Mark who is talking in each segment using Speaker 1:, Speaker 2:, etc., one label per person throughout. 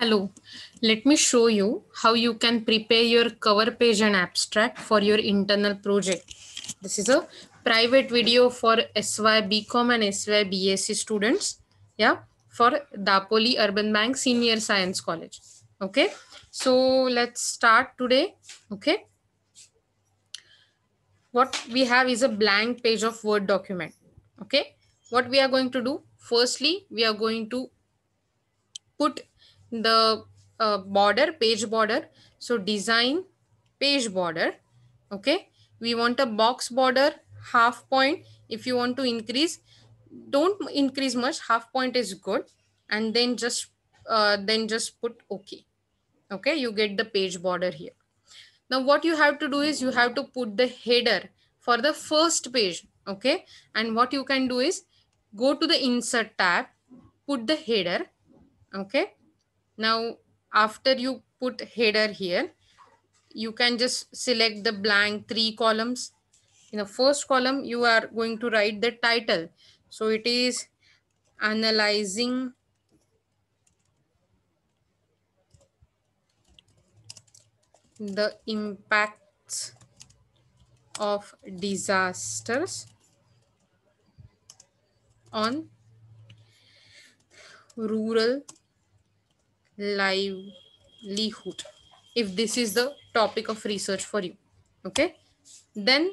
Speaker 1: Hello, let me show you how you can prepare your cover page and abstract for your internal project. This is a private video for SY BCom and SY students, yeah, for Dapoli Urban Bank Senior Science College. Okay, so let's start today. Okay, what we have is a blank page of Word document. Okay, what we are going to do, firstly, we are going to put the uh, border, page border. So design page border. Okay. We want a box border, half point. If you want to increase, don't increase much. Half point is good. And then just, uh, then just put okay. Okay. You get the page border here. Now what you have to do is you have to put the header for the first page. Okay. And what you can do is go to the insert tab, put the header. Okay now, after you put header here, you can just select the blank three columns. In the first column, you are going to write the title. So it is analyzing the impacts of disasters on rural livelihood if this is the topic of research for you okay then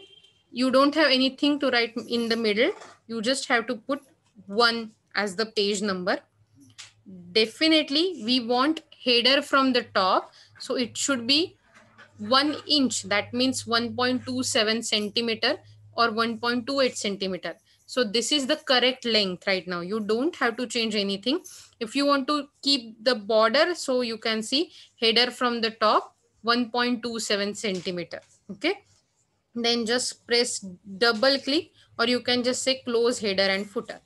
Speaker 1: you don't have anything to write in the middle you just have to put one as the page number definitely we want header from the top so it should be one inch that means 1.27 centimeter or 1.28 centimeter so this is the correct length right now you don't have to change anything if you want to keep the border so you can see header from the top 1.27 centimeter okay then just press double click or you can just say close header and footer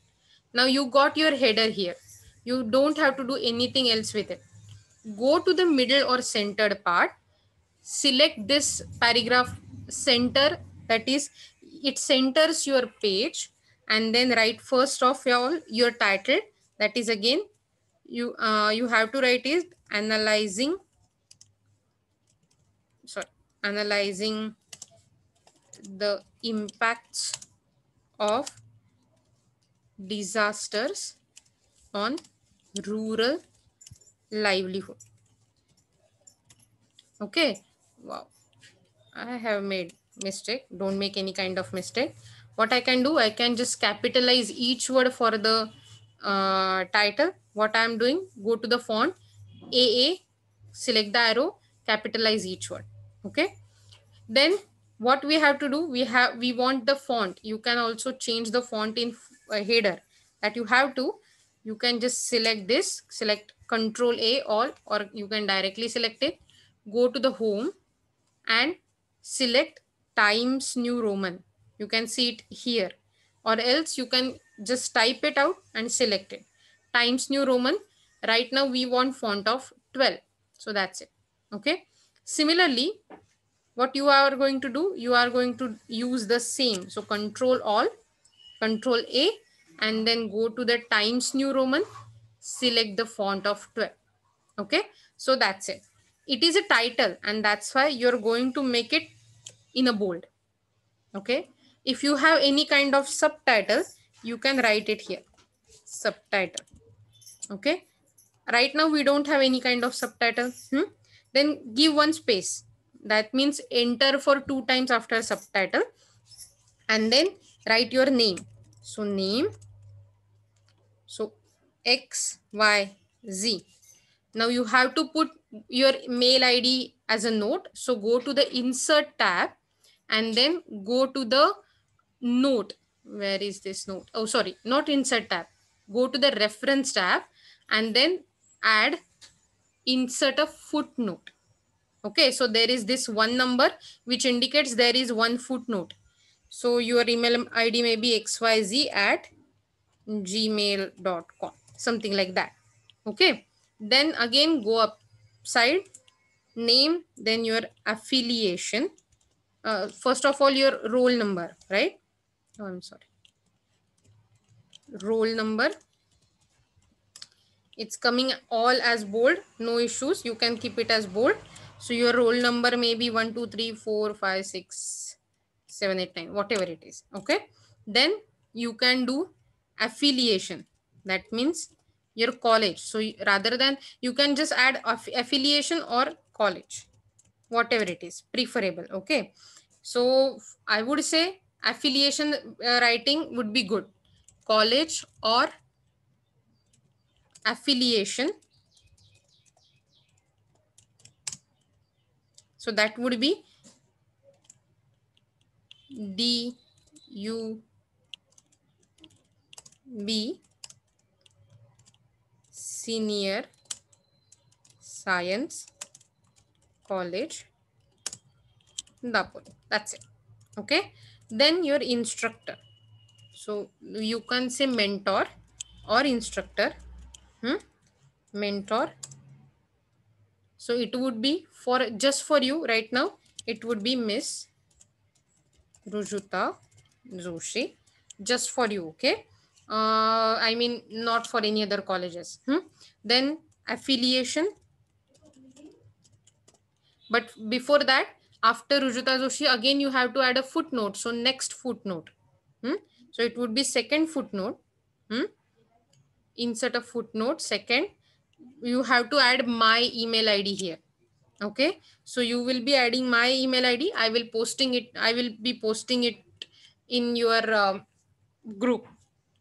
Speaker 1: now you got your header here you don't have to do anything else with it go to the middle or centered part select this paragraph center that is it centers your page and then write first of all your title that is again you uh, you have to write is analyzing sorry analyzing the impacts of disasters on rural livelihood okay wow i have made mistake don't make any kind of mistake what i can do i can just capitalize each word for the uh, title what I am doing, go to the font, AA, select the arrow, capitalize each word. Okay. Then what we have to do, we have, we want the font. You can also change the font in uh, header that you have to. You can just select this, select control A all, or you can directly select it. Go to the home and select Times New Roman. You can see it here or else you can just type it out and select it. Times New Roman. Right now we want font of 12. So that's it. Okay. Similarly, what you are going to do, you are going to use the same. So control all, control A, and then go to the Times New Roman, select the font of 12. Okay. So that's it. It is a title and that's why you're going to make it in a bold. Okay. If you have any kind of subtitle, you can write it here. Subtitle. Okay. Right now we don't have any kind of subtitle. Hmm? Then give one space. That means enter for two times after subtitle. And then write your name. So name. So X, Y, Z. Now you have to put your mail ID as a note. So go to the insert tab and then go to the note. Where is this note? Oh, sorry, not insert tab. Go to the reference tab and then add insert a footnote. Okay, so there is this one number which indicates there is one footnote. So your email ID may be xyz at gmail.com, something like that. Okay, then again go upside, name, then your affiliation. Uh, first of all, your role number, right? Oh, I'm sorry. Role number it's coming all as bold no issues you can keep it as bold so your roll number may be 1 2 3 4 5 6 7 8 9 whatever it is okay then you can do affiliation that means your college so rather than you can just add aff affiliation or college whatever it is preferable okay so i would say affiliation uh, writing would be good college or affiliation. So that would be D U B Senior Science College That's it. Okay. Then your instructor. So you can say mentor or instructor hmm? mentor so it would be for just for you right now it would be miss rujuta joshi just for you okay uh, i mean not for any other colleges hmm? then affiliation but before that after rujuta joshi again you have to add a footnote so next footnote hmm? so it would be second footnote hmm? insert a footnote. Second, you have to add my email ID here. Okay. So you will be adding my email ID. I will posting it. I will be posting it in your uh, group.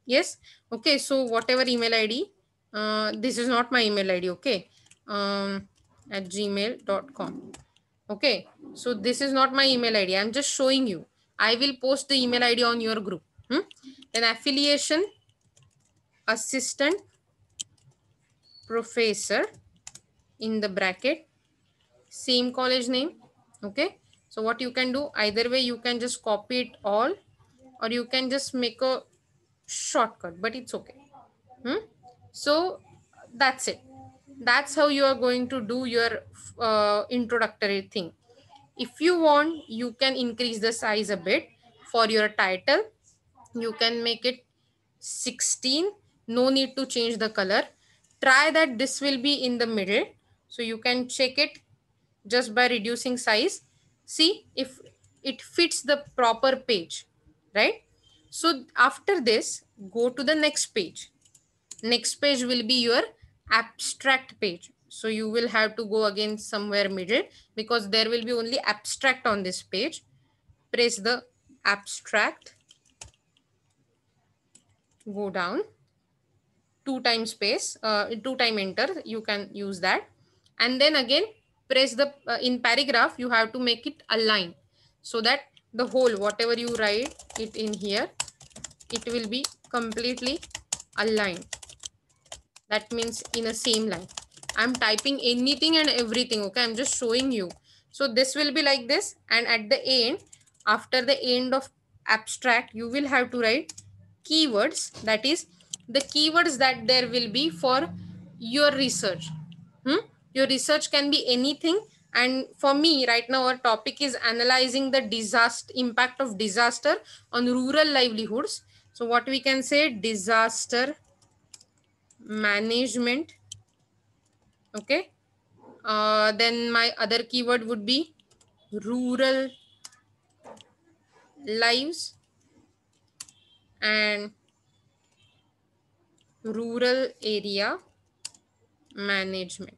Speaker 1: Yes. Okay. So whatever email ID, uh, this is not my email ID. Okay. Um, at gmail.com. Okay. So this is not my email ID. I'm just showing you. I will post the email ID on your group. Hmm? Then affiliation assistant professor in the bracket same college name okay so what you can do either way you can just copy it all or you can just make a shortcut but it's okay hmm? so that's it that's how you are going to do your uh, introductory thing if you want you can increase the size a bit for your title you can make it 16 no need to change the color try that this will be in the middle so you can check it just by reducing size see if it fits the proper page right so after this go to the next page next page will be your abstract page so you will have to go again somewhere middle because there will be only abstract on this page press the abstract go down two time space, uh, two time enter, you can use that. And then again, press the, uh, in paragraph, you have to make it align so that the whole, whatever you write it in here, it will be completely aligned. That means in a same line. I'm typing anything and everything. Okay, I'm just showing you. So this will be like this. And at the end, after the end of abstract, you will have to write keywords that is the keywords that there will be for your research. Hmm? Your research can be anything. And for me, right now, our topic is analyzing the disaster impact of disaster on rural livelihoods. So what we can say disaster management. Okay. Uh, then my other keyword would be rural lives and rural area management.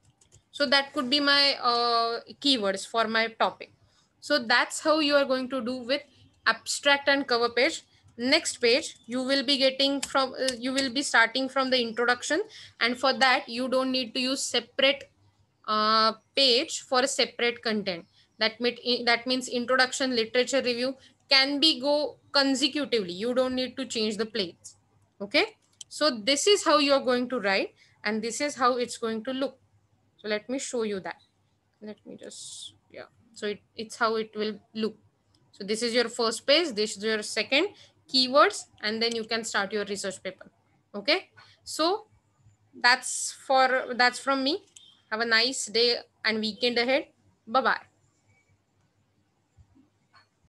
Speaker 1: So that could be my uh, keywords for my topic. So that's how you are going to do with abstract and cover page. Next page, you will be getting from, uh, you will be starting from the introduction. And for that, you don't need to use separate uh, page for separate content. That, mean, that means introduction, literature review can be go consecutively. You don't need to change the plates. Okay. So this is how you're going to write and this is how it's going to look. So let me show you that. Let me just, yeah. So it, it's how it will look. So this is your first page. This is your second keywords and then you can start your research paper. Okay. So that's for, that's from me. Have a nice day and weekend ahead. Bye-bye.